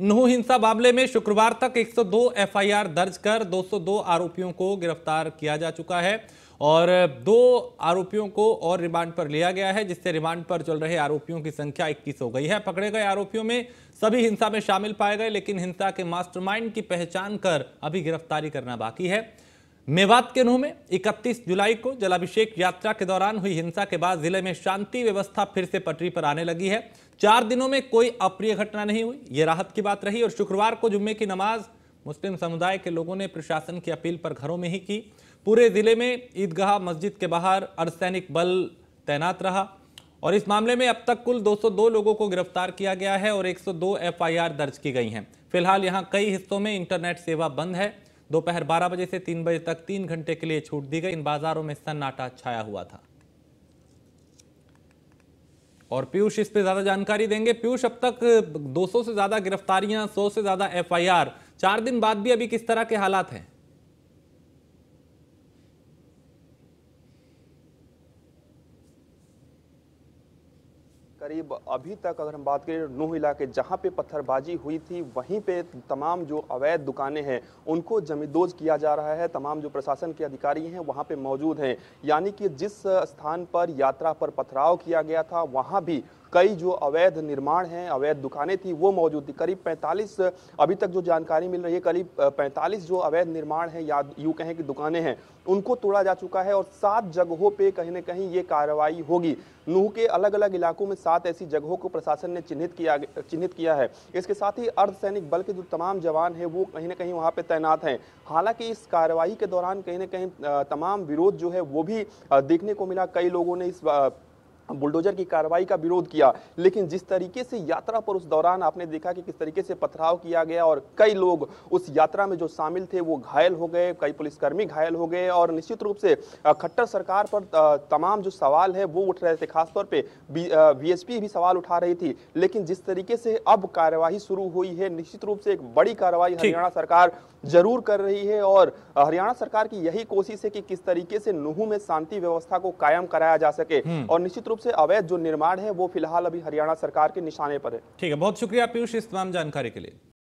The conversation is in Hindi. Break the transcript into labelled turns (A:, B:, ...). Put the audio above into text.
A: नुह हिंसा मामले में शुक्रवार तक 102 एफआईआर दर्ज कर 202 आरोपियों को गिरफ्तार किया जा चुका है और दो आरोपियों को और रिमांड पर लिया गया है जिससे रिमांड पर चल रहे आरोपियों की संख्या 21 हो गई है पकड़े गए आरोपियों में सभी हिंसा में शामिल पाए गए लेकिन हिंसा के मास्टरमाइंड की पहचान कर अभी गिरफ्तारी करना बाकी है मेवात के नूह में 31 जुलाई को जलाभिषेक यात्रा के दौरान हुई हिंसा के बाद जिले में शांति व्यवस्था फिर से पटरी पर आने लगी है चार दिनों में कोई अप्रिय घटना नहीं हुई ये राहत की बात रही और शुक्रवार को जुम्मे की नमाज मुस्लिम समुदाय के लोगों ने प्रशासन की अपील पर घरों में ही की पूरे जिले में ईदगाह मस्जिद के बाहर अर्धसैनिक बल तैनात रहा और इस मामले में अब तक कुल 202 लोगों को गिरफ्तार किया गया है और 102 एफआईआर दर्ज की गई हैं फिलहाल यहां कई हिस्सों में इंटरनेट सेवा बंद है दोपहर बारह बजे से तीन बजे तक तीन घंटे के लिए छूट दी गई इन बाजारों में सन्नाटा छाया हुआ था और पीयूष इस पे ज्यादा जानकारी देंगे पीयूष अब तक 200 से ज्यादा गिरफ्तारियां 100 से ज्यादा एफआईआर चार दिन बाद भी अभी किस तरह के हालात हैं
B: करीब अभी तक अगर हम बात करें तो नूह इलाके जहाँ पे पत्थरबाजी हुई थी वहीं पे तमाम जो अवैध दुकानें हैं उनको जमींदोज किया जा रहा है तमाम जो प्रशासन के अधिकारी हैं वहां पे मौजूद हैं यानी कि जिस स्थान पर यात्रा पर पथराव किया गया था वहां भी कई जो अवैध निर्माण हैं अवैध दुकानें थी वो मौजूद थी करीब 45 अभी तक जो जानकारी मिल रही है करीब 45 जो अवैध निर्माण हैं या यूँ कहें कि दुकानें हैं उनको तोड़ा जा चुका है और सात जगहों पे कहीं ना कहीं ये कार्रवाई होगी नूह के अलग अलग इलाकों में सात सात ऐसी जगहों को प्रशासन ने चिन्हित किया चिन्हित किया है इसके साथ ही अर्धसैनिक बल के जो तमाम जवान हैं वो कहीं ना कहीं वहाँ पर तैनात हैं हालांकि इस कार्रवाई के दौरान कहीं ना कहीं तमाम विरोध जो है वो भी देखने को मिला कई लोगों ने इस बुलडोजर की कार्रवाई का विरोध किया लेकिन जिस तरीके से यात्रा पर उस दौरान आपने देखा कि किस तरीके से पथराव किया गया और कई लोग उस यात्रा में जो शामिल थे वो घायल हो गए कई पुलिसकर्मी घायल हो गए और निश्चित रूप से खट्टर सरकार पर तमाम जो सवाल है वो उठ रहे थे खासतौर पर वीएसपी भी सवाल उठा रही थी लेकिन जिस तरीके से अब कार्यवाही शुरू हुई है निश्चित रूप से एक बड़ी कार्रवाई हरियाणा सरकार जरूर कर रही है और हरियाणा सरकार की यही कोशिश है कि किस तरीके से नुहू में शांति व्यवस्था को कायम कराया जा सके हम्म। और निश्चित रूप से अवैध जो निर्माण है वो फिलहाल अभी हरियाणा सरकार के निशाने पर है
A: ठीक है बहुत शुक्रिया पीयूष इस तमाम जानकारी के लिए